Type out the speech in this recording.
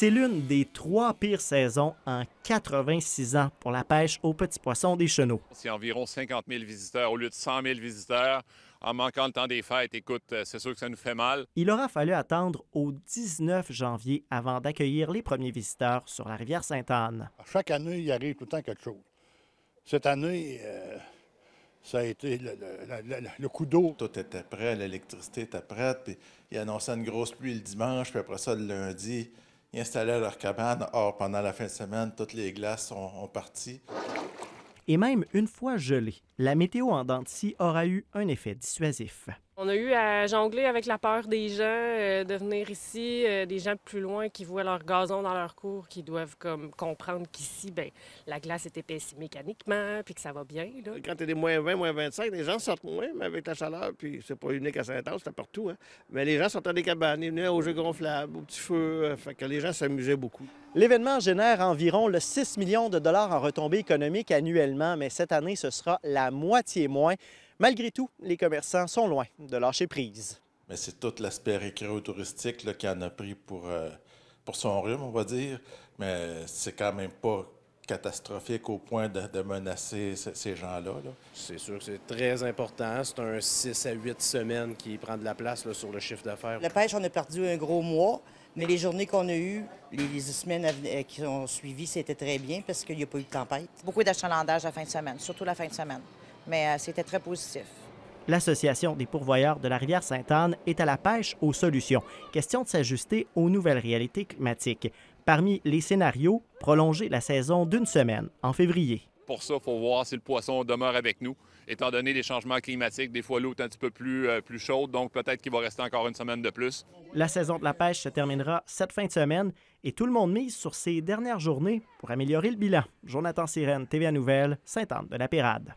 C'est l'une des trois pires saisons en 86 ans pour la pêche aux petits poissons des chenaux. C'est environ 50 000 visiteurs au lieu de 100 000 visiteurs. En manquant le temps des fêtes, écoute, euh, c'est sûr que ça nous fait mal. Il aura fallu attendre au 19 janvier avant d'accueillir les premiers visiteurs sur la rivière Sainte-Anne. Chaque année, il arrive tout le temps quelque chose. Cette année, euh, ça a été le, coup d'eau. Tout était prêt, l'électricité était prête, puis il annonçait une grosse pluie le dimanche, puis après ça, le lundi, ils leur cabane. Or, pendant la fin de semaine, toutes les glaces sont, ont parti. Et même une fois gelée, la météo en Danty aura eu un effet dissuasif. On a eu à jongler avec la peur des gens euh, de venir ici, euh, des gens plus loin qui voient leur gazon dans leur cour, qui doivent comme comprendre qu'ici, ben, la glace est épaisse mécaniquement, puis que ça va bien. Quand tu es des moins 20, moins 25, les gens sortent moins, mais avec la chaleur, puis c'est pas unique à Saint-Anne, c'est partout. Hein. Mais les gens dans des cabanes, ils venaient aux jeux gonflables, au petit feu, enfin euh, fait que les gens s'amusaient beaucoup. L'événement génère environ le 6 millions de dollars en retombées économiques annuellement, mais cette année, ce sera la moitié moins. Malgré tout, les commerçants sont loin de lâcher prise. Mais c'est tout l'aspect récréo touristique qui en a pris pour, euh, pour son rhume, on va dire. Mais c'est quand même pas catastrophique au point de, menacer ces gens-là. C'est sûr que c'est très important. C'est un 6 à 8 semaines qui prend de la place sur le chiffre d'affaires. La pêche, on a perdu un gros mois, mais les journées qu'on a eues, les, semaines euh, qui ont suivi, c'était très bien parce qu'il n'y a pas eu de tempête. Beaucoup d'achalandage la fin de semaine, surtout la fin de semaine mais euh, c'était très positif. L'Association des pourvoyeurs de la rivière Sainte-Anne est à la pêche aux solutions. Question de s'ajuster aux nouvelles réalités climatiques. Parmi les scénarios, prolonger la saison d'une semaine, en février. Pour ça, il faut voir si le poisson demeure avec nous. Étant donné les changements climatiques, des fois l'eau est un petit peu plus, euh, plus chaude, donc peut-être qu'il va rester encore une semaine de plus. La saison de la pêche se terminera cette fin de semaine et tout le monde mise sur ces dernières journées pour améliorer le bilan. Jonathan Sirène, TVA Nouvelle, Sainte-Anne de la Pérade.